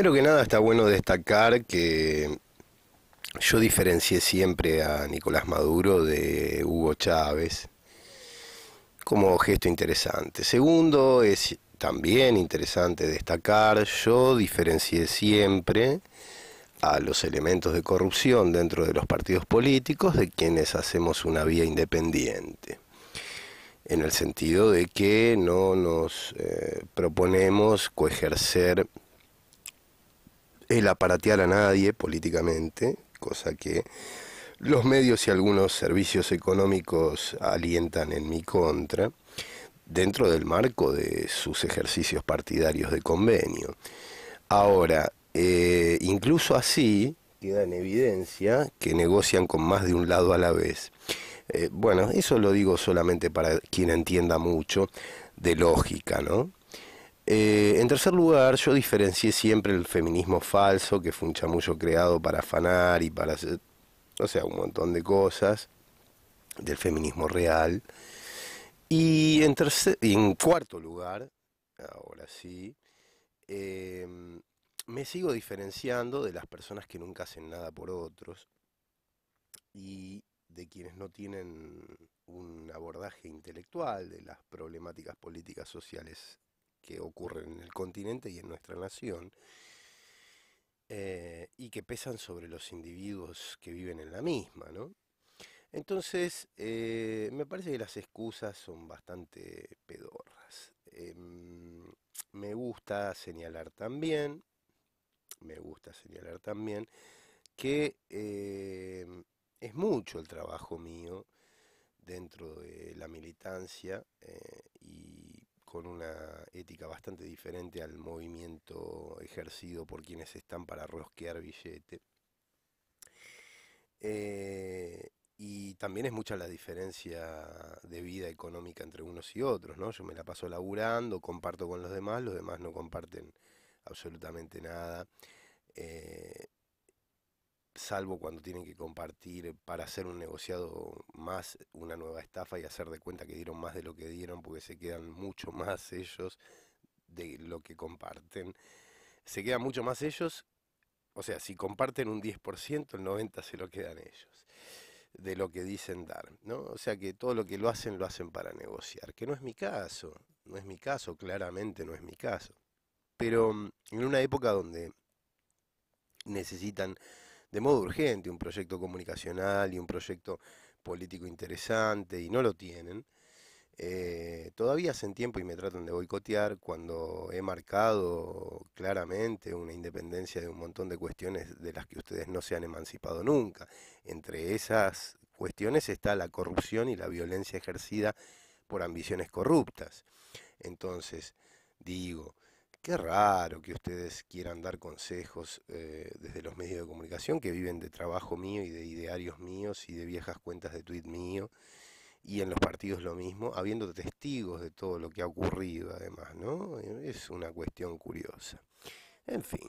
Primero que nada está bueno destacar que yo diferencié siempre a Nicolás Maduro de Hugo Chávez como gesto interesante. Segundo, es también interesante destacar, yo diferencié siempre a los elementos de corrupción dentro de los partidos políticos de quienes hacemos una vía independiente, en el sentido de que no nos eh, proponemos coejercer el aparatear a nadie políticamente, cosa que los medios y algunos servicios económicos alientan en mi contra, dentro del marco de sus ejercicios partidarios de convenio. Ahora, eh, incluso así queda en evidencia que negocian con más de un lado a la vez. Eh, bueno, eso lo digo solamente para quien entienda mucho de lógica, ¿no? Eh, en tercer lugar, yo diferencié siempre el feminismo falso, que fue un chamullo creado para afanar y para hacer, o sea, un montón de cosas, del feminismo real. Y en, cuarto lugar, ahora sí, em, me sigo diferenciando de las personas que nunca hacen nada por otros y de quienes no tienen un abordaje intelectual de las problemáticas políticas, sociales que ocurren en el continente y en nuestra nación, eh, y que pesan sobre los individuos que viven en la misma, Entonces, eh, me parece que las excusas son bastante pedorras. Em, me gusta señalar también, me gusta señalar también, que em, es mucho el trabajo mío dentro de la militancia eh, y con una ética bastante diferente al movimiento ejercido por quienes están para rosquear billete. Eh, y también es mucha la diferencia de vida económica entre unos y otros, ¿no? Yo me la paso laburando, comparto con los demás, los demás no comparten absolutamente nada. Eh, salvo cuando tienen que compartir para hacer un negociado más, una nueva estafa y hacer de cuenta que dieron más de lo que dieron, porque se quedan mucho más ellos de lo que comparten. Se quedan mucho más ellos, o sea, si comparten un 10%, el 90% se lo quedan ellos de lo que dicen dar, ¿no? O sea que todo lo que lo hacen lo hacen para negociar, que no es mi caso, no es mi caso, claramente no es mi caso. Pero mm, en una época donde necesitan de modo urgente un proyecto comunicacional y un proyecto político interesante y no lo tienen. Eh, todavía hacen tiempo y me tratan de boicotear cuando he marcado claramente una independencia de un montón de cuestiones de las que ustedes no se han emancipado nunca. Entre esas cuestiones está la corrupción y la violencia ejercida por ambiciones corruptas. Entonces, digo, Qué raro que ustedes quieran dar consejos eh, desde los medios de comunicación que viven de trabajo mío y de idearios míos y de viejas cuentas de tweet mío y en los partidos lo mismo, habiendo testigos de todo lo que ha ocurrido además, ¿no? Es una cuestión curiosa. En fin.